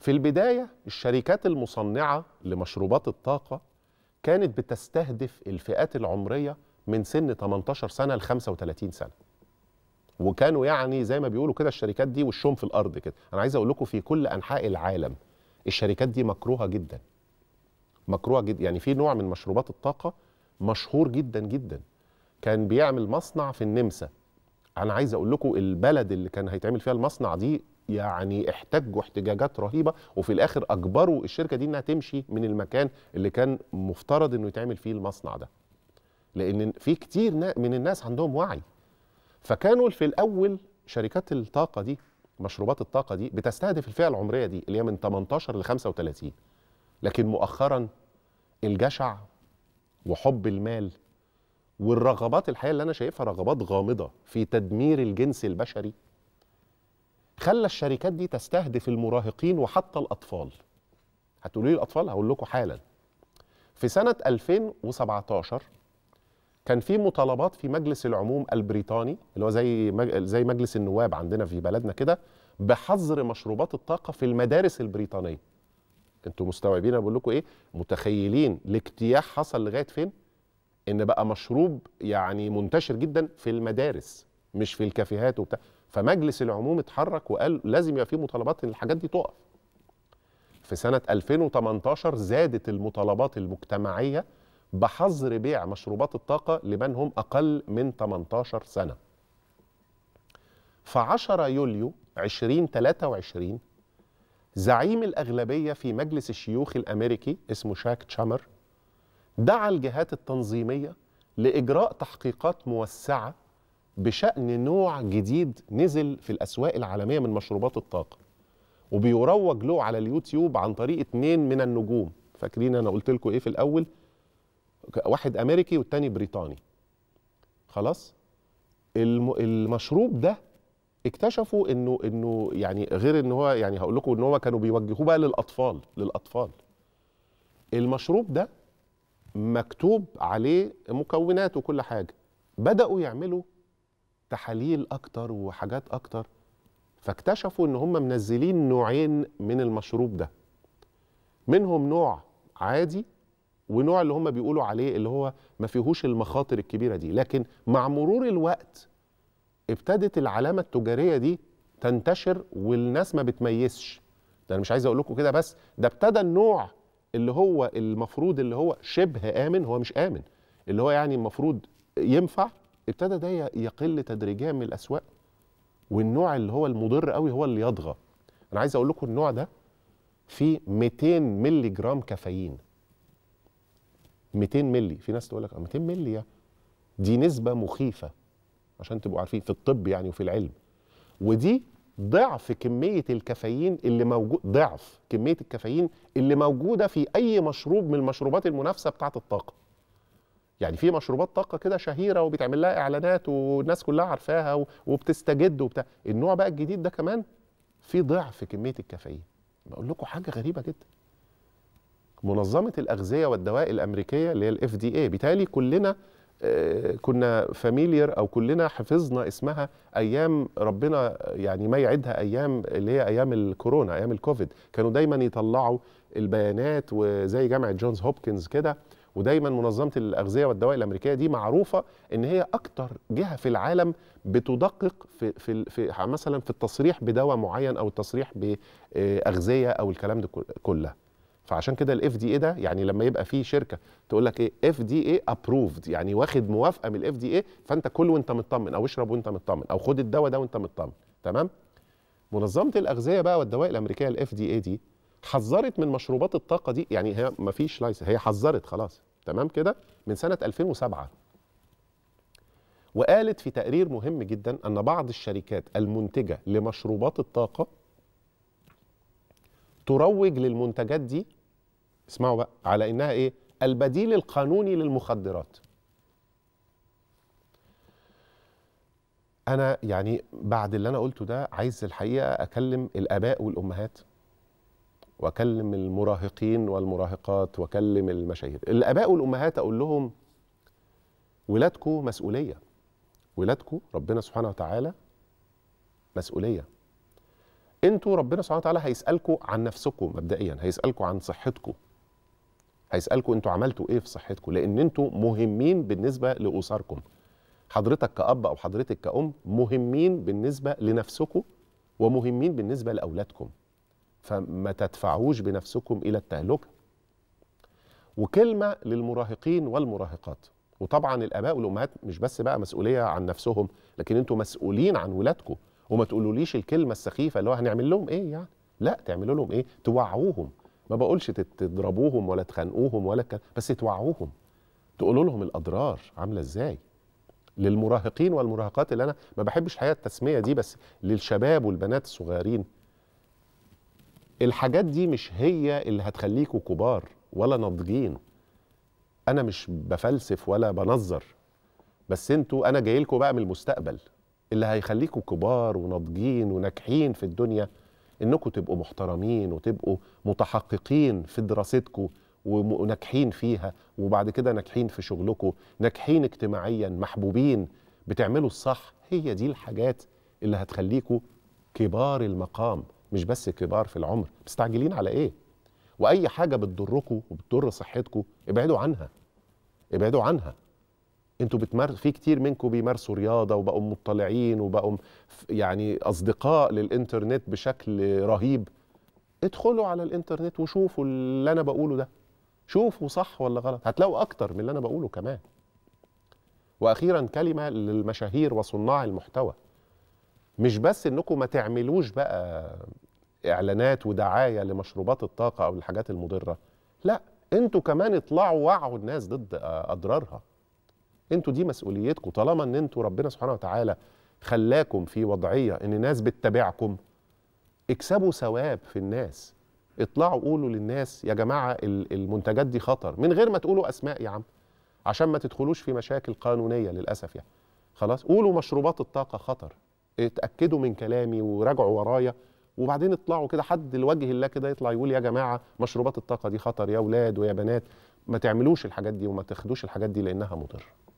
في البداية الشركات المصنعة لمشروبات الطاقة كانت بتستهدف الفئات العمرية من سن 18 سنة ل 35 سنة وكانوا يعني زي ما بيقولوا كده الشركات دي وشهم في الأرض كده أنا عايز أقول لكم في كل أنحاء العالم الشركات دي مكروهة جدا مكروهة جدا يعني في نوع من مشروبات الطاقة مشهور جدا جدا كان بيعمل مصنع في النمسا انا عايز اقول لكم البلد اللي كان هيتعمل فيها المصنع دي يعني احتجوا احتجاجات رهيبه وفي الاخر اجبروا الشركه دي انها تمشي من المكان اللي كان مفترض انه يتعمل فيه المصنع ده لان في كتير من الناس عندهم وعي فكانوا في الاول شركات الطاقه دي مشروبات الطاقه دي بتستهدف الفئه العمريه دي اللي هي من 18 ل 35 لكن مؤخرا الجشع وحب المال والرغبات الحقيقه اللي انا شايفها رغبات غامضه في تدمير الجنس البشري خلى الشركات دي تستهدف المراهقين وحتى الاطفال هتقولوا لي الاطفال هقول لكم حالا في سنه 2017 كان في مطالبات في مجلس العموم البريطاني اللي هو زي زي مجلس النواب عندنا في بلدنا كده بحظر مشروبات الطاقه في المدارس البريطانيه انتوا مستوعبين انا بقول لكم ايه متخيلين الاجتياح حصل لغايه فين ان بقى مشروب يعني منتشر جدا في المدارس مش في الكافيهات وبتاع فمجلس العموم اتحرك وقال لازم يبقى في مطالبات ان الحاجات دي تقف في سنه 2018 زادت المطالبات المجتمعيه بحظر بيع مشروبات الطاقه لمن هم اقل من 18 سنه ف 10 يوليو 2023 زعيم الأغلبية في مجلس الشيوخ الأمريكي اسمه شاك تشامر دعا الجهات التنظيمية لإجراء تحقيقات موسعة بشأن نوع جديد نزل في الأسواق العالمية من مشروبات الطاقة وبيروج له على اليوتيوب عن طريق اتنين من النجوم فاكرين أنا قلت لكم إيه في الأول واحد أمريكي والتاني بريطاني خلاص المشروب ده اكتشفوا انه انه يعني غير ان هو يعني هقول لكم ان هو كانوا بيوجهوه بقى للاطفال للاطفال المشروب ده مكتوب عليه مكونات وكل حاجه بداوا يعملوا تحاليل اكتر وحاجات اكتر فاكتشفوا ان هم منزلين نوعين من المشروب ده منهم نوع عادي ونوع اللي هم بيقولوا عليه اللي هو ما فيهوش المخاطر الكبيره دي لكن مع مرور الوقت ابتدت العلامه التجاريه دي تنتشر والناس ما بتميزش ده انا مش عايز اقول لكم كده بس ده ابتدى النوع اللي هو المفروض اللي هو شبه امن هو مش امن اللي هو يعني المفروض ينفع ابتدى ده يقل تدريجيا من الاسواق والنوع اللي هو المضر قوي هو اللي يضغى انا عايز اقول لكم النوع ده فيه 200 مللي جرام كافيين 200 مللي في ناس تقول لك 200 آه، مللي يعني دي نسبه مخيفه عشان تبقوا عارفين في الطب يعني وفي العلم ودي ضعف كميه الكافيين اللي موجود ضعف كميه الكافيين اللي موجوده في اي مشروب من المشروبات المنافسه بتاعه الطاقه يعني في مشروبات طاقه كده شهيره وبيتعمل لها اعلانات والناس كلها عارفاها وبتستجد وبتاع النوع بقى الجديد ده كمان في ضعف كميه الكافيين بقول لكم حاجه غريبه جدا منظمه الاغذيه والدواء الامريكيه اللي هي الـ دي اي كلنا آه، كنا فاميليير او كلنا حفظنا اسمها ايام ربنا يعني ما يعدها ايام اللي هي ايام الكورونا ايام الكوفيد كانوا دايما يطلعوا البيانات وزي جامعه جونز هوبكنز كده ودايما منظمه الاغذيه والدواء الامريكيه دي معروفه ان هي اكتر جهه في العالم بتدقق في في, في مثلا في التصريح بدواء معين او التصريح باغذيه او الكلام ده كله فعشان كده الاف دي اي ده يعني لما يبقى في شركه تقول لك ايه اف دي اي ابروفد يعني واخد موافقه من الاف دي اي فانت كل وانت مطمن او اشرب وانت مطمن او خد الدواء ده وانت مطمن تمام منظمه الاغذيه بقى والدواء الامريكيه الاف دي اي دي حذرت من مشروبات الطاقه دي يعني هي ما فيش لايسنس هي حذرت خلاص تمام كده من سنه 2007 وقالت في تقرير مهم جدا ان بعض الشركات المنتجه لمشروبات الطاقه تروج للمنتجات دي اسمعوا بقى على انها ايه البديل القانوني للمخدرات انا يعني بعد اللي انا قلته ده عايز الحقيقه اكلم الاباء والامهات واكلم المراهقين والمراهقات واكلم المشاهير الاباء والامهات اقول لهم ولادكم مسؤوليه ولادكم ربنا سبحانه وتعالى مسؤوليه انتوا ربنا سبحانه وتعالى هيسالكم عن نفسكم مبدئيا هيسالكم عن صحتكم هيسالكم انتوا عملتوا ايه في صحتكم لان انتوا مهمين بالنسبه لاسركم حضرتك كاب او حضرتك كأم مهمين بالنسبه لنفسكم ومهمين بالنسبه لاولادكم فما تدفعوش بنفسكم الى التهلكه وكلمه للمراهقين والمراهقات وطبعا الاباء والامهات مش بس بقى مسؤوليه عن نفسهم لكن انتوا مسؤولين عن ولادكم وما تقولوليش الكلمه السخيفه اللي هو هنعمل لهم ايه يعني لا تعملوا لهم ايه توعوهم ما بقولش تضربوهم ولا تخانقوهم ولا الكلام بس توعوهم تقولوا لهم الاضرار عامله ازاي للمراهقين والمراهقات اللي انا ما بحبش حقيقه التسميه دي بس للشباب والبنات الصغيرين الحاجات دي مش هي اللي هتخليكوا كبار ولا ناضجين انا مش بفلسف ولا بنظر بس انتوا انا جاي لكم بقى من المستقبل اللي هيخليكوا كبار وناضجين وناجحين في الدنيا انكم تبقوا محترمين وتبقوا متحققين في دراستكم وناجحين فيها وبعد كده ناجحين في شغلكم ناجحين اجتماعيا محبوبين بتعملوا الصح هي دي الحاجات اللي هتخليكم كبار المقام مش بس كبار في العمر مستعجلين على ايه واي حاجه بتضركم وبتضر صحتكم ابعدوا عنها ابعدوا عنها انتوا بتمر في كتير منكم بيمارسوا رياضه وبقوا مطلعين وبقوا يعني اصدقاء للانترنت بشكل رهيب ادخلوا على الانترنت وشوفوا اللي انا بقوله ده شوفوا صح ولا غلط هتلاقوا اكتر من اللي انا بقوله كمان واخيرا كلمه للمشاهير وصناع المحتوى مش بس انكم ما تعملوش بقى اعلانات ودعايه لمشروبات الطاقه او الحاجات المضره لا انتوا كمان اطلعوا وعوا الناس ضد اضرارها انتوا دي مسؤوليتكم طالما ان انتوا ربنا سبحانه وتعالى خلاكم في وضعيه ان الناس بتتابعكم اكسبوا ثواب في الناس اطلعوا قولوا للناس يا جماعه المنتجات دي خطر من غير ما تقولوا اسماء يا عم عشان ما تدخلوش في مشاكل قانونيه للاسف يعني خلاص قولوا مشروبات الطاقه خطر اتاكدوا من كلامي وراجعوا ورايا وبعدين اطلعوا كده حد لوجه الله كده يطلع يقول يا جماعه مشروبات الطاقه دي خطر يا اولاد ويا بنات ما تعملوش الحاجات دي وما تاخدوش الحاجات دي لانها مضره